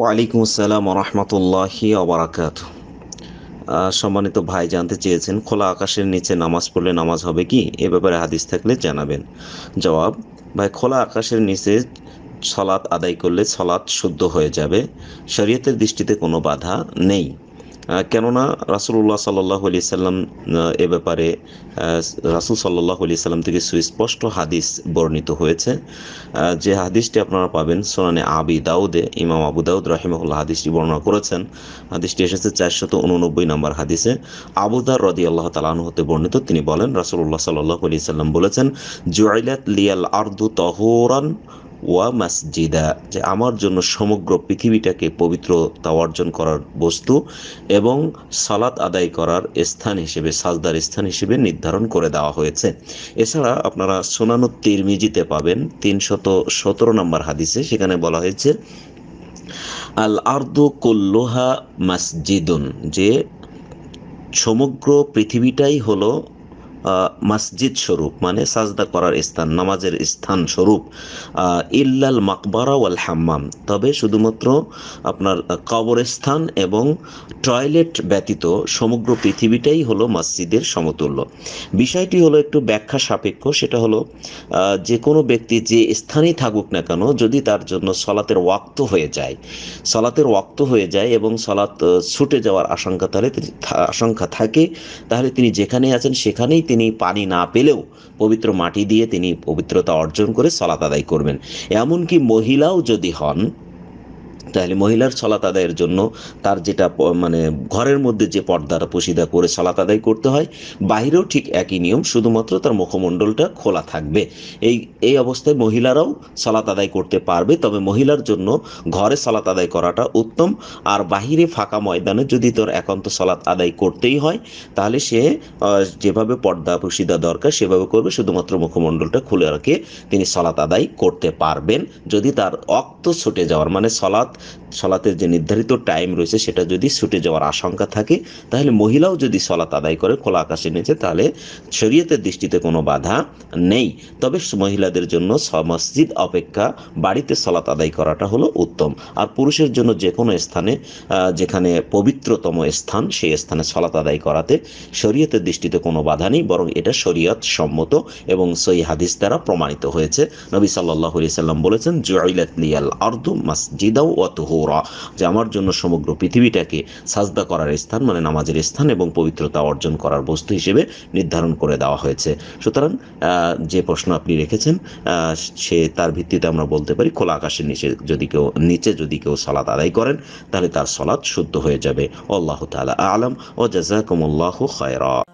ওয়ালাইকুম আসসালাম রহমতুল্লাহি আবরাকাত সম্মানিত ভাই জানতে চেয়েছেন খোলা আকাশের নিচে নামাজ পড়লে নামাজ হবে কি এ ব্যাপারে হাদিস থাকলে জানাবেন জবাব ভাই খোলা আকাশের নিচে ছলাৎ আদায় করলে ছলাৎ শুদ্ধ হয়ে যাবে শরীয়তের দৃষ্টিতে কোনো বাধা নেই কেননা রাসুল্লাহ সাল্লাহ আলি সাল্লাম এ ব্যাপারে রাসুল সাল্লাহ আলি সাল্লাম থেকে সুস্পষ্ট হাদিস বর্ণিত হয়েছে যে হাদিসটি আপনারা পাবেন সোনানে আবি দাউদে ইমাম আবু দাউদ রাহিমহুল্লাহ হাদিসটি বর্ণনা করেছেন হাদিসটি এসেছে চারশত উননব্বই নম্বর হাদিসে আবুদার রদি আল্লাহ তালাহন হতে বর্ণিত তিনি বলেন রাসুল্লাহ সাল্লাহ আলি সাল্লাম বলেছেন জুয়াইলাত লিয়াল আর্দু তহরান ওয়া মাসজিদা যে আমার জন্য সমগ্র পৃথিবীটাকে পবিত্রতা অর্জন করার বস্তু এবং সালাত আদায় করার স্থান হিসেবে সাজদার স্থান হিসেবে নির্ধারণ করে দেওয়া হয়েছে এছাড়া আপনারা সোনানুর তিরমিজিতে পাবেন তিনশত সতেরো নম্বর হাদিসে সেখানে বলা হয়েছে আল আর্দু কল্লোহা মাসজিদুন যে সমগ্র পৃথিবীটাই হলো মসজিদ স্বরূপ মানে সাজদা করার স্থান নামাজের স্থান স্বরূপ ইল্লাল মাকবারা ওয়াল হাম্মাম তবে শুধুমাত্র আপনার কবরস্থান এবং টয়লেট ব্যতীত সমগ্র পৃথিবীটাই হলো মসজিদের সমতুল্য বিষয়টি হলো একটু ব্যাখ্যা সাপেক্ষ সেটা হলো যে কোনো ব্যক্তি যে স্থানেই থাকুক না কেন যদি তার জন্য সলাতের ওয়াক্ত হয়ে যায় সলাতের ওয়াক্ত হয়ে যায় এবং সলাত ছুটে যাওয়ার আশঙ্কা তাহলে আশঙ্কা থাকে তাহলে তিনি যেখানে আছেন সেখানেই তিনি পানি না পেলেও পবিত্র মাটি দিয়ে তিনি পবিত্রতা অর্জন করে সলাত আদায় করবেন এমনকি মহিলাও যদি হন তাহলে মহিলার সলাত আদায়ের জন্য তার যেটা মানে ঘরের মধ্যে যে পর্দাটা পোশিদা করে সলাত আদায় করতে হয় বাহিরেও ঠিক একই নিয়ম শুধুমাত্র তার মুখমণ্ডলটা খোলা থাকবে এই এই অবস্থায় মহিলারাও সলাত আদায় করতে পারবে তবে মহিলার জন্য ঘরে সলাত আদায় করাটা উত্তম আর বাহিরে ফাঁকা ময়দানে যদি তোর একান্ত সলাত আদায় করতেই হয় তাহলে সে যেভাবে পর্দা পোশিদা দরকার সেভাবে করবে শুধুমাত্র মুখমণ্ডলটা খুলে রাখে তিনি সলাত আদায় করতে পারবেন যদি তার অক্ত ছুটে যাওয়ার মানে সলাত সলাতে যে নির্ধারিত টাইম রয়েছে সেটা যদি ছুটে যাওয়ার আশঙ্কা থাকে তাহলে মহিলাও যদি সলাত আদায় করে খোলা আকাশে নিচে তাহলে শরীয়তের দৃষ্টিতে কোনো বাধা নেই তবে মহিলাদের জন্য মসজিদ অপেক্ষা বাড়িতে সলাত আদায় করাটা হলো উত্তম আর পুরুষের জন্য যে কোনো স্থানে যেখানে পবিত্রতম স্থান সেই স্থানে সলাত আদায় করাতে শরীয়তের দৃষ্টিতে কোনো বাধা নেই বরং এটা শরীয়ত সম্মত এবং সই হাদিস দ্বারা প্রমাণিত হয়েছে নবী সাল্লাহ সাল্লাম বলেছেন জয়লাত লিয়াল আর্দু মসজিদাও ও তুহুরা যে আমার জন্য সমগ্র পৃথিবীটাকে সাজদা করার স্থান মানে নামাজের স্থান এবং পবিত্রতা অর্জন করার বস্তু হিসেবে নির্ধারণ করে দেওয়া হয়েছে সুতরাং যে প্রশ্ন আপনি রেখেছেন সে তার ভিত্তিতে আমরা বলতে পারি খোলা আকাশের নিচে যদি কেউ নিচে যদি কেউ সালাদ আদায় করেন তাহলে তার সলাদ শুদ্ধ হয়ে যাবে আল্লাহ তালা আলম ও জাজাকুমুল্লাহ খায়রা